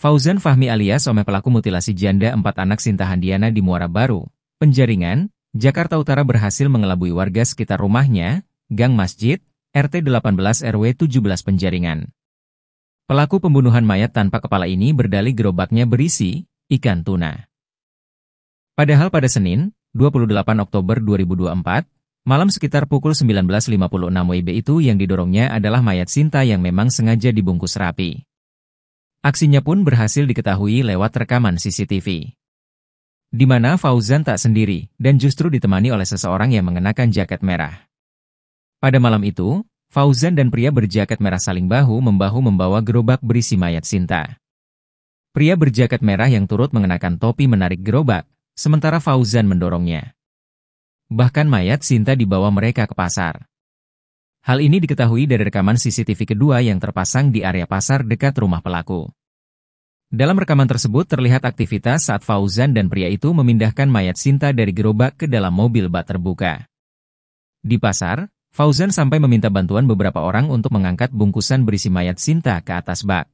Fauzan Fahmi alias Ome pelaku mutilasi janda empat anak Sinta Handiana di Muara Baru, Penjaringan, Jakarta Utara berhasil mengelabui warga sekitar rumahnya, Gang Masjid, RT 18 RW 17 Penjaringan. Pelaku pembunuhan mayat tanpa kepala ini berdali gerobaknya berisi ikan tuna. Padahal pada Senin, 28 Oktober 2024, malam sekitar pukul 19.56 WIB itu yang didorongnya adalah mayat Sinta yang memang sengaja dibungkus rapi. Aksinya pun berhasil diketahui lewat rekaman CCTV. Di mana Fauzan tak sendiri dan justru ditemani oleh seseorang yang mengenakan jaket merah. Pada malam itu, Fauzan dan pria berjaket merah saling bahu-membahu membawa gerobak berisi mayat Sinta. Pria berjaket merah yang turut mengenakan topi menarik gerobak, sementara Fauzan mendorongnya. Bahkan mayat Sinta dibawa mereka ke pasar. Hal ini diketahui dari rekaman CCTV kedua yang terpasang di area pasar dekat rumah pelaku. Dalam rekaman tersebut terlihat aktivitas saat Fauzan dan pria itu memindahkan mayat Sinta dari gerobak ke dalam mobil bak terbuka. Di pasar, Fauzan sampai meminta bantuan beberapa orang untuk mengangkat bungkusan berisi mayat Sinta ke atas bak.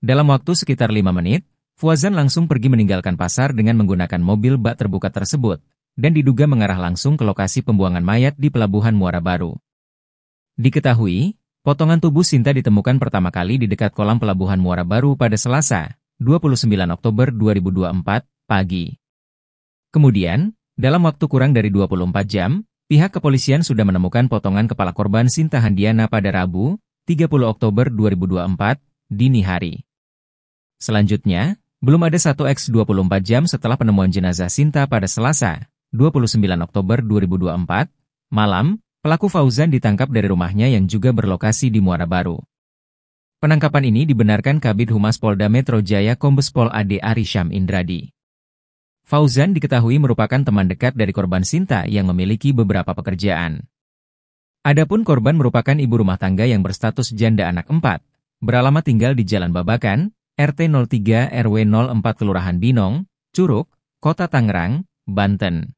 Dalam waktu sekitar lima menit, Fauzan langsung pergi meninggalkan pasar dengan menggunakan mobil bak terbuka tersebut, dan diduga mengarah langsung ke lokasi pembuangan mayat di Pelabuhan Muara Baru. Diketahui, potongan tubuh Sinta ditemukan pertama kali di dekat kolam pelabuhan Muara Baru pada Selasa, 29 Oktober 2024, pagi. Kemudian, dalam waktu kurang dari 24 jam, pihak kepolisian sudah menemukan potongan kepala korban Sinta Handiana pada Rabu, 30 Oktober 2024, dini hari. Selanjutnya, belum ada 1 X 24 jam setelah penemuan jenazah Sinta pada Selasa, 29 Oktober 2024, malam, Pelaku Fauzan ditangkap dari rumahnya yang juga berlokasi di Muara Baru. Penangkapan ini dibenarkan Kabid Humas Polda Metro Jaya Kombes Pol Ade Arisham Indradi. Fauzan diketahui merupakan teman dekat dari korban Sinta yang memiliki beberapa pekerjaan. Adapun korban merupakan ibu rumah tangga yang berstatus janda anak empat, beralamat tinggal di Jalan Babakan, RT 03 RW 04 Kelurahan Binong, Curug, Kota Tangerang, Banten.